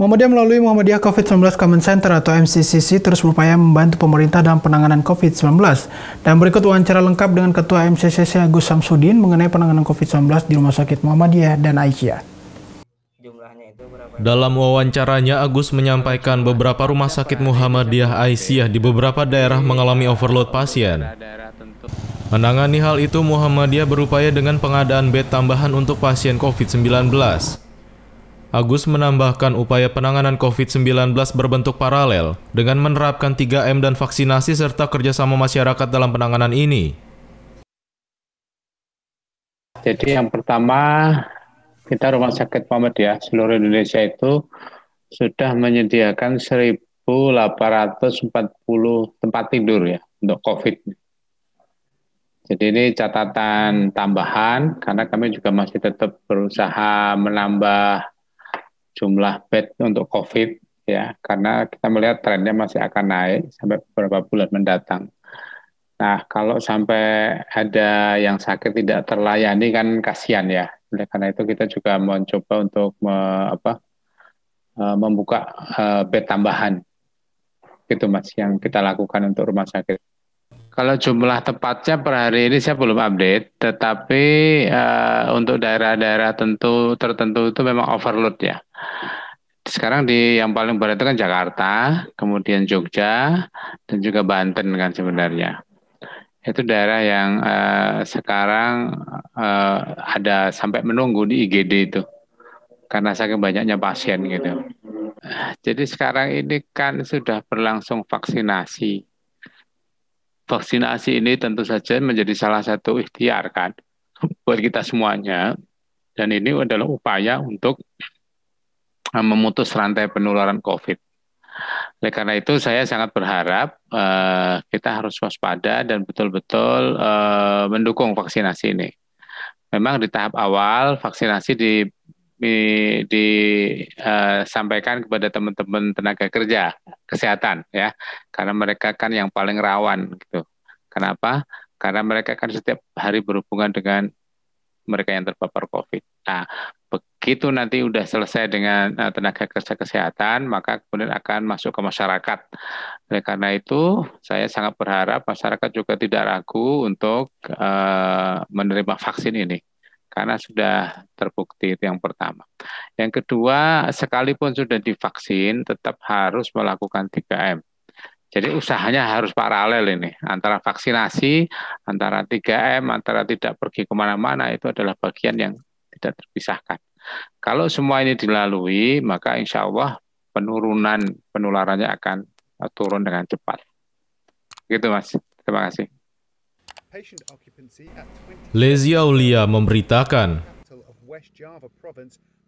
Muhammadiyah melalui Muhammadiyah COVID-19 Common Center atau MCCC terus berupaya membantu pemerintah dalam penanganan COVID-19. Dan berikut wawancara lengkap dengan Ketua MCCC Agus Samsudin mengenai penanganan COVID-19 di Rumah Sakit Muhammadiyah dan Aisyah. Dalam wawancaranya, Agus menyampaikan beberapa rumah sakit Muhammadiyah Aisyah di beberapa daerah mengalami overload pasien. Menangani hal itu, Muhammadiyah berupaya dengan pengadaan bed tambahan untuk pasien COVID-19. Agus menambahkan upaya penanganan COVID-19 berbentuk paralel dengan menerapkan 3M dan vaksinasi serta kerjasama masyarakat dalam penanganan ini. Jadi yang pertama, kita Rumah Sakit ya, seluruh Indonesia itu sudah menyediakan 1.840 tempat tidur ya untuk COVID. Jadi ini catatan tambahan karena kami juga masih tetap berusaha menambah jumlah bed untuk COVID ya karena kita melihat trennya masih akan naik sampai beberapa bulan mendatang. Nah kalau sampai ada yang sakit tidak terlayani kan kasihan ya. Oleh karena itu kita juga mencoba untuk me, apa, e, membuka e, bed tambahan itu mas yang kita lakukan untuk rumah sakit. Kalau jumlah tepatnya per hari ini saya belum update, tetapi uh, untuk daerah-daerah tentu tertentu itu memang overload ya. Sekarang di yang paling berat itu kan Jakarta, kemudian Jogja dan juga Banten kan sebenarnya. Itu daerah yang uh, sekarang uh, ada sampai menunggu di IGD itu karena saking banyaknya pasien gitu. Jadi sekarang ini kan sudah berlangsung vaksinasi vaksinasi ini tentu saja menjadi salah satu ikhtiar kan buat kita semuanya dan ini adalah upaya untuk eh, memutus rantai penularan COVID. Oleh karena itu saya sangat berharap uh, kita harus waspada dan betul-betul uh, mendukung vaksinasi ini. Memang di tahap awal vaksinasi di disampaikan di, uh, kepada teman-teman tenaga kerja kesehatan ya karena mereka kan yang paling rawan gitu kenapa karena mereka kan setiap hari berhubungan dengan mereka yang terpapar covid nah begitu nanti sudah selesai dengan eh, tenaga kerja kesehatan maka kemudian akan masuk ke masyarakat oleh karena itu saya sangat berharap masyarakat juga tidak ragu untuk uh, menerima vaksin ini karena sudah terbukti itu yang pertama. Yang kedua, sekalipun sudah divaksin tetap harus melakukan 3M. Jadi usahanya harus paralel ini antara vaksinasi, antara 3M, antara tidak pergi kemana-mana itu adalah bagian yang tidak terpisahkan. Kalau semua ini dilalui, maka insya Allah penurunan penularannya akan uh, turun dengan cepat. Gitu mas, terima kasih. Lezia Ulia memberitakan,